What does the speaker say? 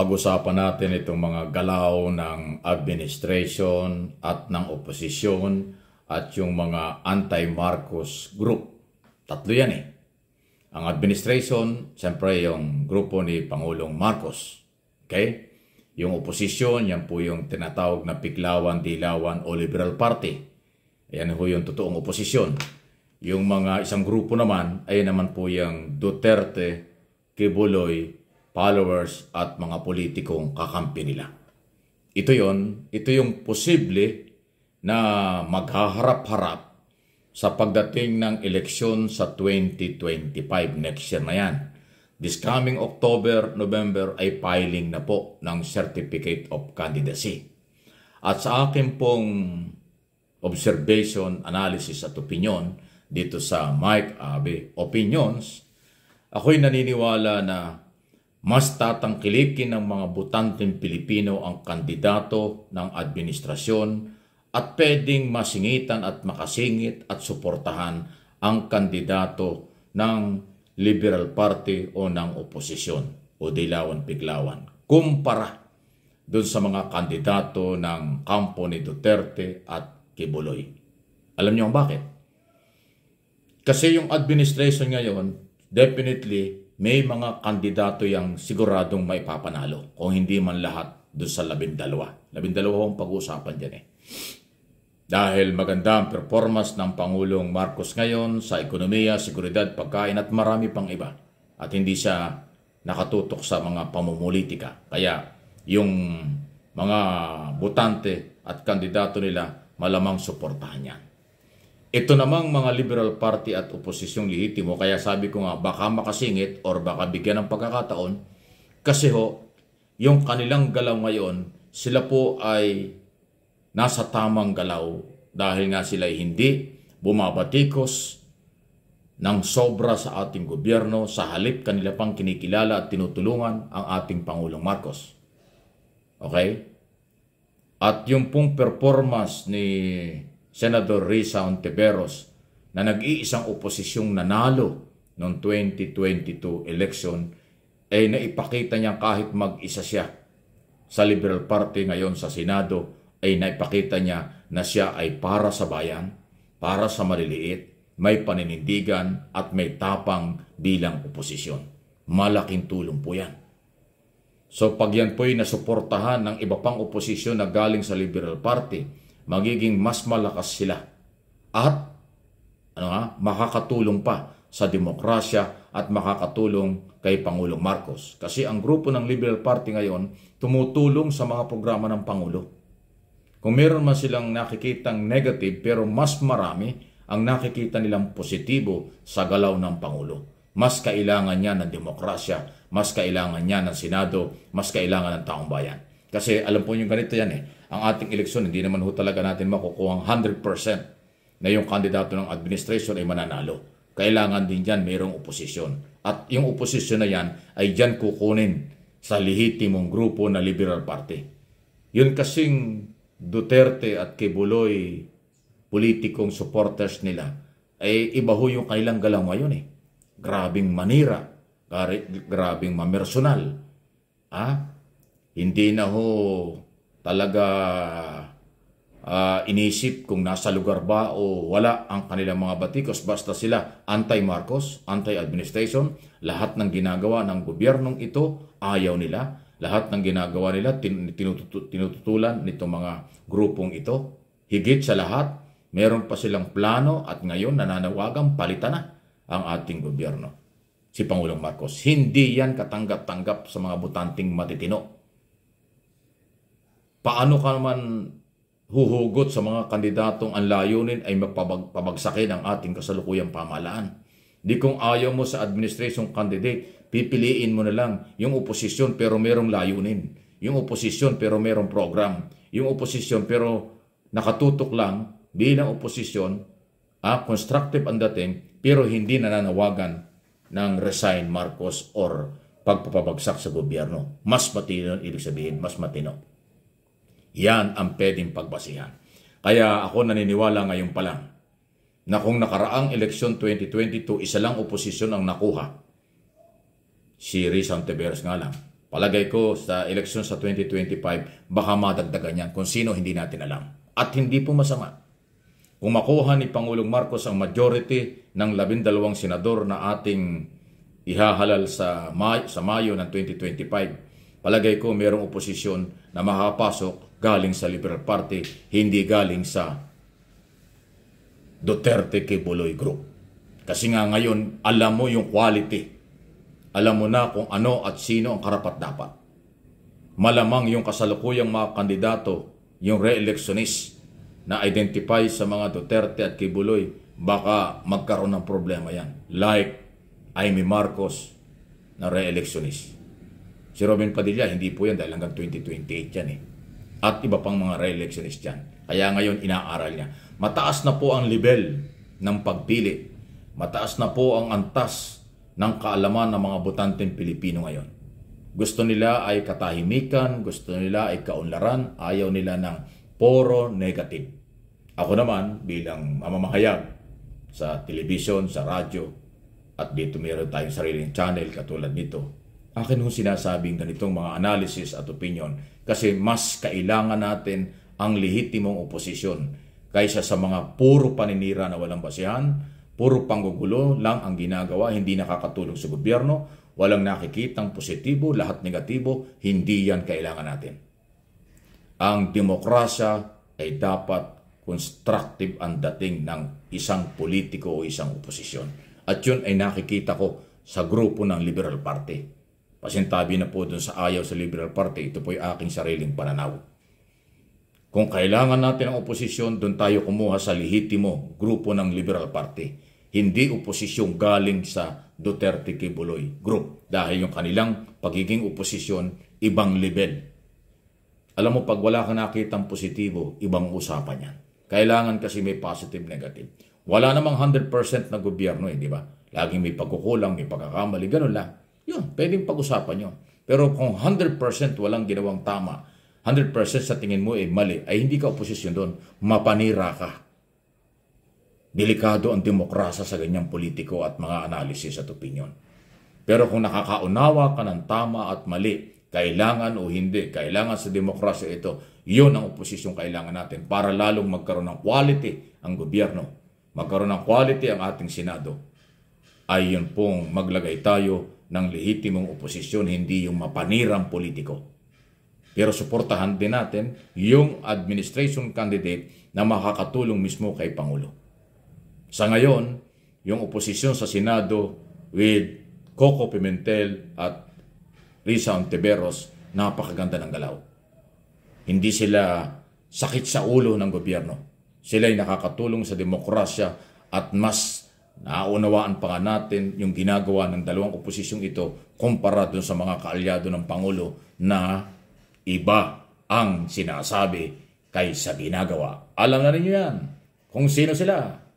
Pag-usapan natin itong mga galaw ng administration at ng oposisyon at yung mga anti-Marcos group. Tatlo yan eh. Ang administration, siyempre yung grupo ni Pangulong Marcos. Okay? Yung oposisyon, yan po yung tinatawag na Piklawan, Dilawan o Liberal Party. Ayan po yung totoong oposisyon. Yung mga isang grupo naman, ay naman po yung Duterte, Kibuloy, followers at mga politikong kakampi nila. Ito yon, ito yung posible na maghaharap-harap sa pagdating ng eleksyon sa 2025 next year na yan. This coming October, November ay filing na po ng Certificate of Candidacy. At sa akin pong observation, analysis at opinion dito sa Mike Abe Opinions, ako'y naniniwala na mas tatangkilikin ng mga butanteng Pilipino ang kandidato ng administrasyon at pwedeng masingitan at makasingit at suportahan ang kandidato ng Liberal Party o ng oposisyon o dilawan-piglawan kumpara doon sa mga kandidato ng kampo ni Duterte at Kibuloy. Alam niyo ang bakit? Kasi yung administration ngayon, definitely may mga kandidato yung siguradong may Kung hindi man lahat doon sa labindalawa. Labindalawa ang pag-uusapan dyan eh. Dahil maganda ang performance ng Pangulong Marcos ngayon sa ekonomiya, seguridad, pagkain at marami pang iba. At hindi siya nakatutok sa mga pamumulitika. Kaya yung mga butante at kandidato nila malamang suportahan yan. Ito namang mga Liberal Party at oposisyong lehitimo kaya sabi ko nga baka makasingit or baka bigyan ng pagkakataon kasi ho yung kanilang galaw ngayon sila po ay nasa tamang galaw dahil nga sila ay hindi bumabatikos ng sobra sa ating gobyerno sa halip kanila pang kinikilala at tinutulungan ang ating Pangulong Marcos. Okay? At yung pong performance ni Senador Risa Ontiveros na nag-iisang oposisyong nanalo noong 2022 election ay naipakita niya kahit mag-isa siya sa Liberal Party ngayon sa Senado ay naipakita niya na siya ay para sa bayan, para sa maliliit, may paninindigan at may tapang bilang oposisyon. Malaking tulong po yan. So pag yan po'y nasuportahan ng iba pang oposisyon na galing sa Liberal Party, magiging mas malakas sila at ano ha, makakatulong pa sa demokrasya at makakatulong kay Pangulong Marcos. Kasi ang grupo ng Liberal Party ngayon tumutulong sa mga programa ng Pangulo. Kung meron man silang nakikitang negative pero mas marami ang nakikita nilang positibo sa galaw ng Pangulo. Mas kailangan niya ng demokrasya, mas kailangan niya ng Senado, mas kailangan ng taong bayan. Kasi alam po yung ganito yan eh. Ang ating eleksyon, hindi naman ho talaga natin makukuha 100% na yung kandidato ng administration ay mananalo. Kailangan din dyan mayroong oposisyon. At yung oposisyon na yan ay dyan kukunin sa lihitimong grupo na Liberal Party. Yun kasing Duterte at Kibuloy politikong supporters nila ay eh, iba ho yung kailang galaw ngayon eh. Grabing manira, grabing mamersonal. Ah, hindi na ho talaga uh, inisip kung nasa lugar ba o wala ang kanilang mga batikos basta sila anti-Marcos, anti-administration, lahat ng ginagawa ng gobyernong ito ayaw nila. Lahat ng ginagawa nila tin tinutu tinututulan nitong mga grupong ito. Higit sa lahat, meron pa silang plano at ngayon nananawagan palitan na ang ating gobyerno. Si Pangulong Marcos, hindi yan katanggap-tanggap sa mga butanting matitino paano ka naman huhugot sa mga kandidatong ang layunin ay magpabagsakin ang ating kasalukuyang pamahalaan. Di kung ayaw mo sa administration candidate, pipiliin mo na lang yung oposisyon pero merong layunin. Yung oposisyon pero merong program. Yung oposisyon pero nakatutok lang bilang oposisyon, ah, constructive ang dating pero hindi nananawagan ng resign Marcos or pagpapabagsak sa gobyerno. Mas matino, ibig sabihin, mas matino. Yan ang pwedeng pagbasihan. Kaya ako naniniwala ngayon pa lang na kung nakaraang eleksyon 2022, isa lang oposisyon ang nakuha. Si Riz Anteveros nga lang. Palagay ko sa eleksyon sa 2025, baka madagdagan yan kung sino hindi natin alam. At hindi po masama. Kung makuha ni Pangulong Marcos ang majority ng 12 senador na ating ihahalal sa Mayo, sa Mayo ng 2025, palagay ko mayroong oposisyon na makakapasok galing sa Liberal Party, hindi galing sa Duterte Kibuloy Group. Kasi nga ngayon, alam mo yung quality. Alam mo na kung ano at sino ang karapat dapat. Malamang yung kasalukuyang mga kandidato, yung re-electionist na identify sa mga Duterte at Kibuloy, baka magkaroon ng problema yan. Like Amy Marcos na re-electionist. Si Robin Padilla, hindi po yan dahil hanggang 2028 yan eh at iba pang mga re-electionist dyan. Kaya ngayon inaaral niya. Mataas na po ang level ng pagpili. Mataas na po ang antas ng kaalaman ng mga botanteng Pilipino ngayon. Gusto nila ay katahimikan, gusto nila ay kaunlaran, ayaw nila ng poro negative. Ako naman bilang mamamahayag sa television, sa radyo, at dito meron tayong sariling channel katulad nito, Akin ho sinasabing ganitong mga analysis at opinion kasi mas kailangan natin ang lehitimong oposisyon kaysa sa mga puro paninira na walang basihan, puro panggugulo lang ang ginagawa, hindi nakakatulong sa gobyerno, walang nakikitang positibo, lahat negatibo, hindi yan kailangan natin. Ang demokrasya ay dapat constructive ang dating ng isang politiko o isang oposisyon. At yun ay nakikita ko sa grupo ng Liberal Party. Pasintabi na po dun sa ayaw sa Liberal Party, ito po yung aking sariling pananaw. Kung kailangan natin ang oposisyon, doon tayo kumuha sa lehitimo grupo ng Liberal Party. Hindi oposisyon galing sa Duterte Kibuloy Group dahil yung kanilang pagiging oposisyon ibang level. Alam mo, pag wala ka nakitang positibo, ibang usapan yan. Kailangan kasi may positive, negative. Wala namang 100% na gobyerno eh, di ba? Laging may pagkukulang, may pagkakamali, ganun lang. Yun, pwedeng pag-usapan yun. Pero kung 100% walang ginawang tama, 100% sa tingin mo eh mali, ay hindi ka oposisyon doon, mapanira ka. Delikado ang demokrasa sa ganyang politiko at mga analysis at opinion. Pero kung nakakaunawa ka ng tama at mali, kailangan o hindi, kailangan sa demokrasya ito, yun ang oposisyon kailangan natin para lalong magkaroon ng quality ang gobyerno, magkaroon ng quality ang ating Senado. Ay yun pong maglagay tayo ng lehitimong oposisyon, hindi yung mapanirang politiko. Pero suportahan din natin yung administration candidate na makakatulong mismo kay Pangulo. Sa ngayon, yung oposisyon sa Senado with Coco Pimentel at Risa Ontiveros, napakaganda ng galaw. Hindi sila sakit sa ulo ng gobyerno. Sila'y nakakatulong sa demokrasya at mas Naunawaan pa nga natin yung ginagawa ng dalawang oposisyong ito kumpara dun sa mga kaalyado ng Pangulo na iba ang sinasabi kaysa ginagawa. Alam na rin nyo yan kung sino sila.